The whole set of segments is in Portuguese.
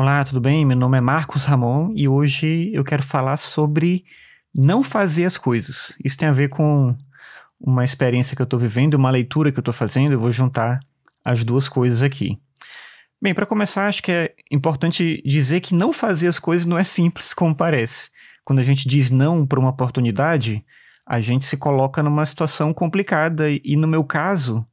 Olá, tudo bem? Meu nome é Marcos Ramon e hoje eu quero falar sobre não fazer as coisas. Isso tem a ver com uma experiência que eu estou vivendo, uma leitura que eu estou fazendo. Eu vou juntar as duas coisas aqui. Bem, para começar, acho que é importante dizer que não fazer as coisas não é simples como parece. Quando a gente diz não para uma oportunidade, a gente se coloca numa situação complicada e, no meu caso,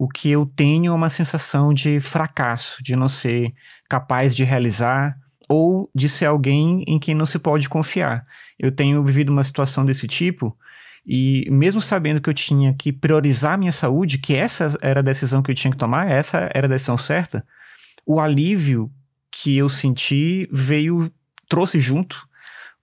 o que eu tenho é uma sensação de fracasso, de não ser capaz de realizar ou de ser alguém em quem não se pode confiar. Eu tenho vivido uma situação desse tipo e mesmo sabendo que eu tinha que priorizar minha saúde, que essa era a decisão que eu tinha que tomar, essa era a decisão certa, o alívio que eu senti veio trouxe junto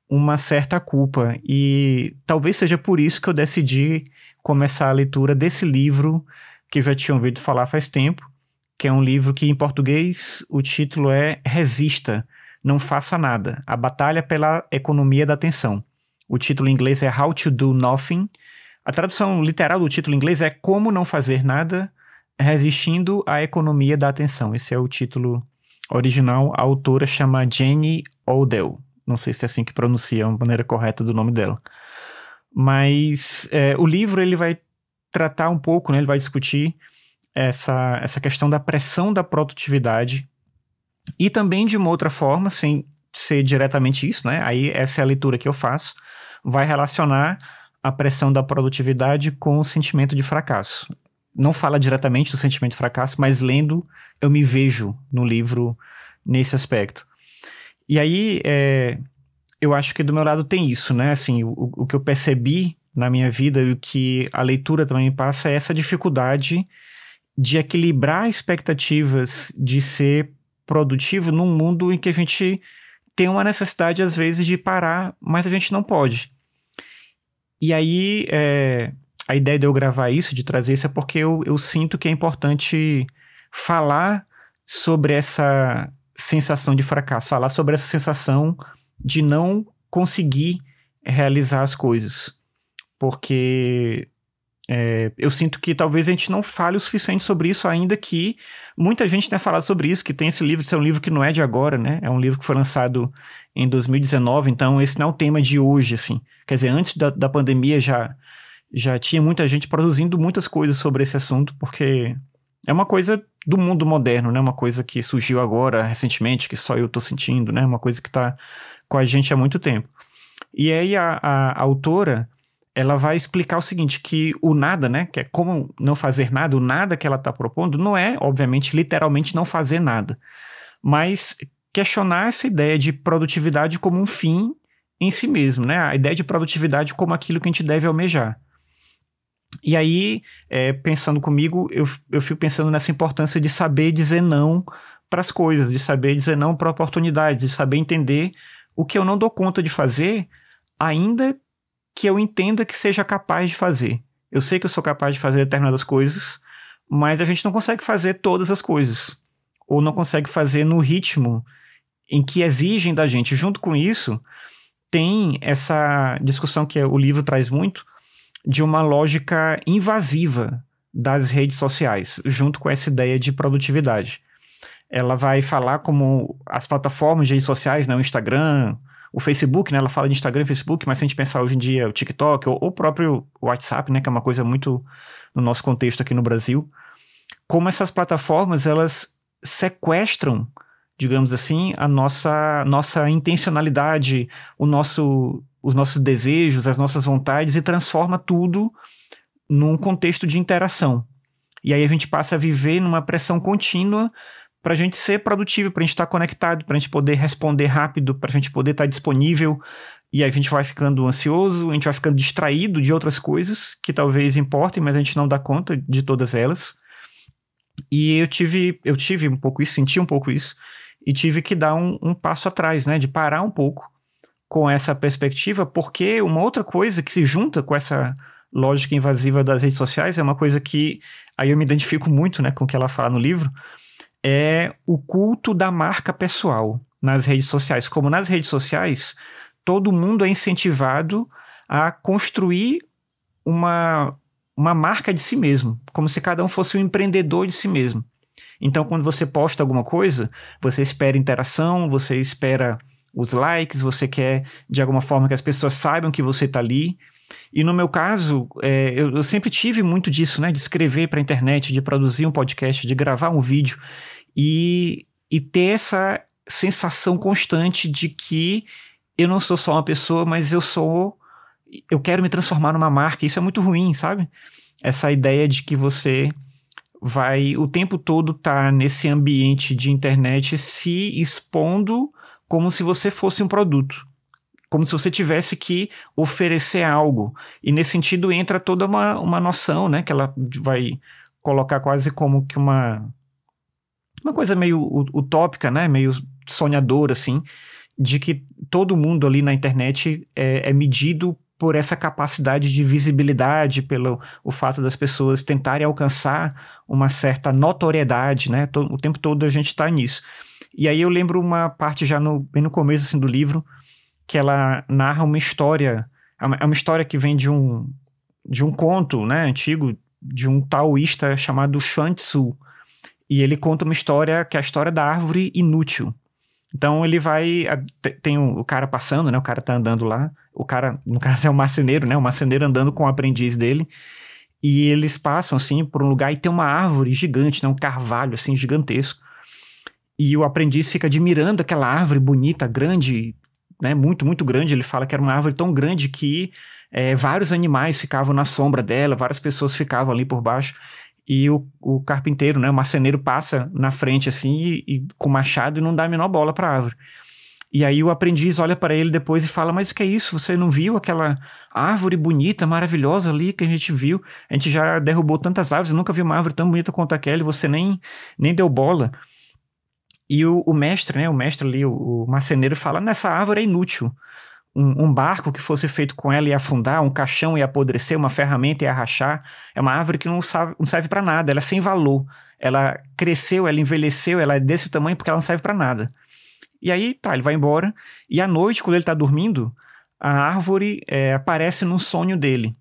uma certa culpa. E talvez seja por isso que eu decidi começar a leitura desse livro que eu já tinha ouvido falar faz tempo, que é um livro que em português o título é Resista, Não Faça Nada, a batalha pela economia da atenção. O título em inglês é How to Do Nothing. A tradução literal do título em inglês é Como Não Fazer Nada Resistindo à Economia da Atenção. Esse é o título original. A autora chama Jenny Odell. Não sei se é assim que pronuncia é a maneira correta do nome dela. Mas é, o livro ele vai tratar um pouco, né, ele vai discutir essa, essa questão da pressão da produtividade e também de uma outra forma, sem ser diretamente isso, né? Aí essa é a leitura que eu faço, vai relacionar a pressão da produtividade com o sentimento de fracasso. Não fala diretamente do sentimento de fracasso, mas lendo eu me vejo no livro nesse aspecto. E aí é, eu acho que do meu lado tem isso, né? Assim, o, o que eu percebi na minha vida e o que a leitura também passa é essa dificuldade de equilibrar expectativas de ser produtivo num mundo em que a gente tem uma necessidade às vezes de parar, mas a gente não pode. E aí é, a ideia de eu gravar isso, de trazer isso, é porque eu, eu sinto que é importante falar sobre essa sensação de fracasso, falar sobre essa sensação de não conseguir realizar as coisas porque é, eu sinto que talvez a gente não fale o suficiente sobre isso, ainda que muita gente tenha falado sobre isso, que tem esse livro, esse é um livro que não é de agora, né? É um livro que foi lançado em 2019, então esse não é o tema de hoje, assim. Quer dizer, antes da, da pandemia já, já tinha muita gente produzindo muitas coisas sobre esse assunto, porque é uma coisa do mundo moderno, né? Uma coisa que surgiu agora, recentemente, que só eu tô sentindo, né? Uma coisa que tá com a gente há muito tempo. E aí a, a, a autora ela vai explicar o seguinte, que o nada, né, que é como não fazer nada, o nada que ela está propondo não é, obviamente, literalmente não fazer nada, mas questionar essa ideia de produtividade como um fim em si mesmo, né, a ideia de produtividade como aquilo que a gente deve almejar. E aí, é, pensando comigo, eu, eu fico pensando nessa importância de saber dizer não para as coisas, de saber dizer não para oportunidades, de saber entender o que eu não dou conta de fazer, ainda que eu entenda que seja capaz de fazer. Eu sei que eu sou capaz de fazer determinadas coisas, mas a gente não consegue fazer todas as coisas. Ou não consegue fazer no ritmo em que exigem da gente. Junto com isso, tem essa discussão que o livro traz muito de uma lógica invasiva das redes sociais, junto com essa ideia de produtividade. Ela vai falar como as plataformas de redes sociais, né, o Instagram, o Facebook, né? Ela fala de Instagram e Facebook, mas se a gente pensar hoje em dia o TikTok ou o próprio WhatsApp, né? Que é uma coisa muito no nosso contexto aqui no Brasil. Como essas plataformas, elas sequestram, digamos assim, a nossa, nossa intencionalidade, o nosso, os nossos desejos, as nossas vontades e transforma tudo num contexto de interação. E aí a gente passa a viver numa pressão contínua para a gente ser produtivo, para a gente estar tá conectado, para a gente poder responder rápido, para a gente poder estar tá disponível. E a gente vai ficando ansioso, a gente vai ficando distraído de outras coisas que talvez importem, mas a gente não dá conta de todas elas. E eu tive, eu tive um pouco isso, senti um pouco isso, e tive que dar um, um passo atrás, né, de parar um pouco com essa perspectiva, porque uma outra coisa que se junta com essa lógica invasiva das redes sociais é uma coisa que aí eu me identifico muito, né, com o que ela fala no livro é o culto da marca pessoal nas redes sociais. Como nas redes sociais, todo mundo é incentivado a construir uma, uma marca de si mesmo, como se cada um fosse um empreendedor de si mesmo. Então, quando você posta alguma coisa, você espera interação, você espera os likes, você quer de alguma forma que as pessoas saibam que você está ali. E no meu caso, é, eu, eu, sempre tive muito disso, né? De escrever para a internet, de produzir um podcast, de gravar um vídeo e, e ter essa sensação constante de que eu não sou só uma pessoa, mas eu sou. Eu quero me transformar numa marca. Isso é muito ruim, sabe? Essa ideia de que você vai o tempo todo estar tá nesse ambiente de internet se expondo como se você fosse um produto como se você tivesse que oferecer algo. E nesse sentido entra toda uma, uma noção, né? Que ela vai colocar quase como que uma uma coisa meio utópica, né? Meio sonhadora, assim, de que todo mundo ali na internet é, é medido por essa capacidade de visibilidade, pelo o fato das pessoas tentarem alcançar uma certa notoriedade, né? O tempo todo a gente está nisso. E aí eu lembro uma parte já no, bem no começo assim, do livro, que ela narra uma história, é, é uma história que vem de um, de um conto, né, antigo, de um taoísta chamado Xuan Tzu. E ele conta uma história que é a história da árvore inútil. Então ele vai. Tem o cara passando, né? O cara tá andando lá. O cara, no caso, é o um marceneiro, né? O um marceneiro andando com o aprendiz dele. E eles passam, assim, por um lugar e tem uma árvore gigante, né? Um carvalho, assim, gigantesco. E o aprendiz fica admirando aquela árvore bonita, grande, né, muito, muito grande. Ele fala que era uma árvore tão grande que é, vários animais ficavam na sombra dela, várias pessoas ficavam ali por baixo. E o, o carpinteiro, né, o marceneiro, passa na frente assim e, e com machado e não dá a menor bola para a árvore. E aí o aprendiz olha para ele depois e fala: Mas o que é isso? Você não viu aquela árvore bonita, maravilhosa ali que a gente viu? A gente já derrubou tantas árvores, nunca viu uma árvore tão bonita quanto aquela e você nem, nem deu bola. E o, o mestre, né, o mestre ali, o, o marceneiro, fala: nessa árvore é inútil. Um, um, barco que fosse feito com ela ia afundar, um caixão ia apodrecer, uma ferramenta ia rachar. É uma árvore que não, sabe, não serve para nada, ela é sem valor. Ela cresceu, ela envelheceu, ela é desse tamanho porque ela não serve para nada. E aí, tá, ele vai embora. E à noite, quando ele tá dormindo, a árvore é, aparece no sonho dele.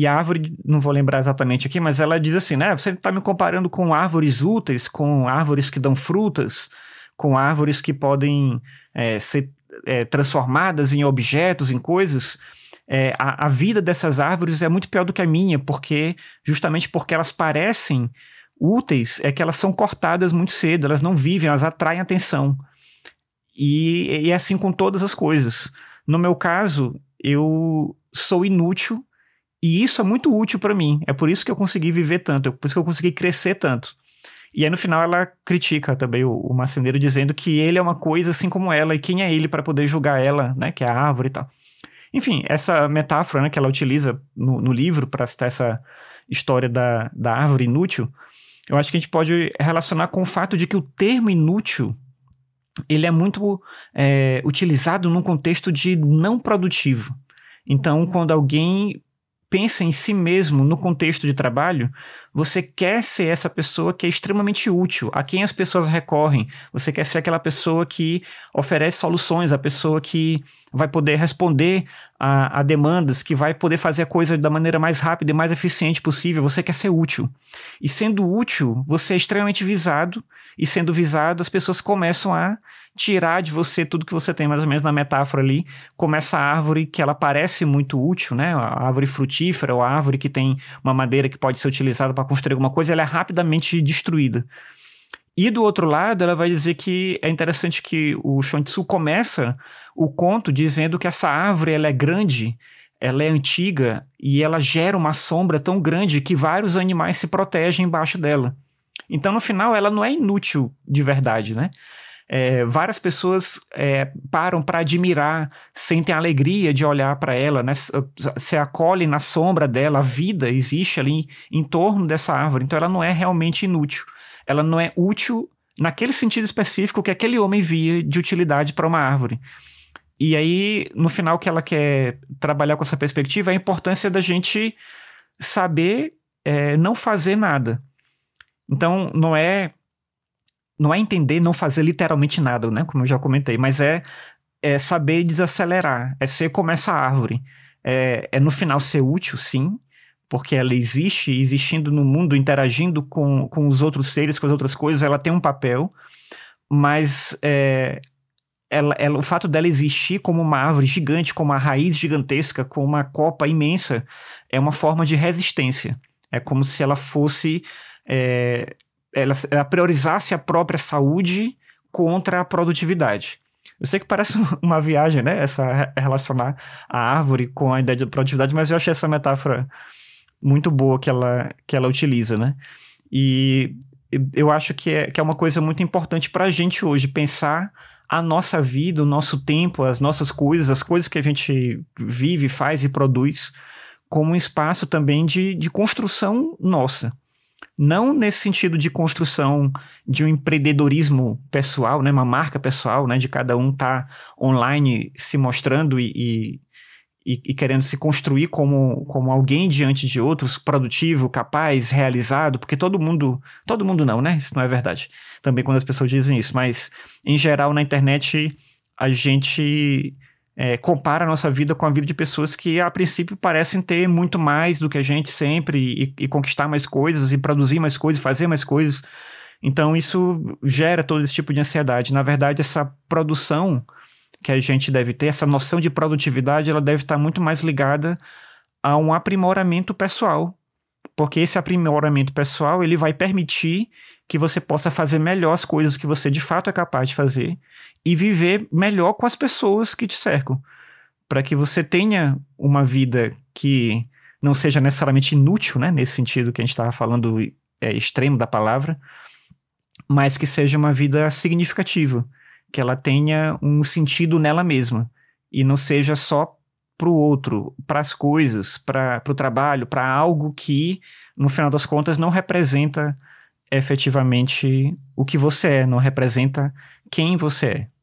E a árvore, não vou lembrar exatamente aqui, mas ela diz assim, né? Você está me comparando com árvores úteis, com árvores que dão frutas, com árvores que podem é, ser é, transformadas em objetos, em coisas. É, a, a, vida dessas árvores é muito pior do que a minha, porque justamente porque elas parecem úteis, é que elas são cortadas muito cedo, elas não vivem, elas atraem atenção. E, e é assim com todas as coisas. No meu caso, eu sou inútil e isso é muito útil para mim. É por isso que eu consegui viver tanto, é por isso que eu consegui crescer tanto. E aí no final ela critica também o, o dizendo que ele é uma coisa assim como ela e quem é ele para poder julgar ela, né, que é a árvore e tal. Enfim, essa metáfora né, que ela utiliza no, no livro para citar essa história da, da árvore inútil, eu acho que a gente pode relacionar com o fato de que o termo inútil ele é muito é, utilizado num contexto de não produtivo. Então, quando alguém pensa em si mesmo no contexto de trabalho, você quer ser essa pessoa que é extremamente útil, a quem as pessoas recorrem. Você quer ser aquela pessoa que oferece soluções, a pessoa que vai poder responder a, a demandas, que vai poder fazer a coisa da maneira mais rápida e mais eficiente possível. Você quer ser útil. E sendo útil, você é extremamente visado, e sendo visado, as pessoas começam a tirar de você tudo que você tem, mais ou menos na metáfora ali, como essa árvore que ela parece muito útil, né? A árvore frutífera ou a árvore que tem uma madeira que pode ser utilizada para construir alguma coisa, ela é rapidamente destruída. E do outro lado, ela vai dizer que é interessante que o Shontsu começa o conto dizendo que essa árvore ela é grande, ela é antiga e ela gera uma sombra tão grande que vários animais se protegem embaixo dela. Então, no final, ela não é inútil de verdade, né? é, várias pessoas é, param para admirar, sentem alegria de olhar para ela, né? Uh, se acolhem na sombra dela, a vida existe ali em, em torno dessa árvore, então ela não é realmente inútil. Ela não é útil naquele sentido específico que aquele homem via de utilidade para uma árvore. E aí, no final, que ela quer trabalhar com essa perspectiva, é a importância da gente saber é, não fazer nada. Então, não é não é entender, não fazer literalmente nada, né? Como eu já comentei, mas é, é saber desacelerar, é ser como essa árvore. É, é no final ser útil, sim, porque ela existe, existindo no mundo, interagindo com, com os outros seres, com as outras coisas, ela tem um papel, mas é, ela, ela, o fato dela existir como uma árvore gigante, com uma raiz gigantesca, com uma copa imensa, é uma forma de resistência. É como se ela fosse. É, ela, ela priorizasse a própria saúde contra a produtividade. Eu sei que parece uma viagem, né? Essa relacionar a árvore com a ideia de produtividade, mas eu achei essa metáfora muito boa que ela, que ela utiliza, né? E eu acho que é, que é uma coisa muito importante para a gente hoje pensar a nossa vida, o nosso tempo, as nossas coisas, as coisas que a gente vive, faz e produz, como um espaço também de, de construção nossa. Não nesse sentido de construção de um empreendedorismo pessoal, né, uma marca pessoal, né, de cada um estar tá online se mostrando e, e e, e, querendo se construir como, como alguém diante de outros, produtivo, capaz, realizado, porque todo mundo, todo mundo não, né? Isso não é verdade. Também quando as pessoas dizem isso, mas em geral na internet a gente é, compara a nossa vida com a vida de pessoas que, a princípio, parecem ter muito mais do que a gente sempre e, e conquistar mais coisas, e produzir mais coisas, fazer mais coisas. Então, isso gera todo esse tipo de ansiedade. Na verdade, essa produção que a gente deve ter, essa noção de produtividade, ela deve estar muito mais ligada a um aprimoramento pessoal. Porque esse aprimoramento pessoal, ele vai permitir que você possa fazer melhor as coisas que você de fato é capaz de fazer e viver melhor com as pessoas que te cercam, para que você tenha uma vida que não seja necessariamente inútil, né, nesse sentido que a gente estava falando é, extremo da palavra, mas que seja uma vida significativa, que ela tenha um sentido nela mesma e não seja só para o outro, para as coisas, para o trabalho, para algo que no final das contas não representa efetivamente o que você é, não representa quem você é.